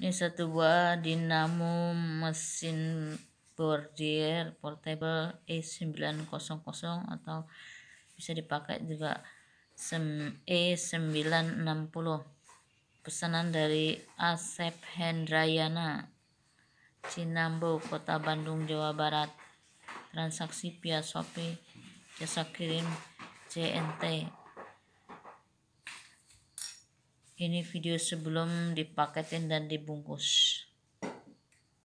Ini satu buah dinamo mesin bordir portable E900 atau bisa dipakai juga E960 e pesanan dari Asep Hendrayana Cinambo Kota Bandung Jawa Barat transaksi via Shopee jasa kirim CNT ini video sebelum dipaketin dan dibungkus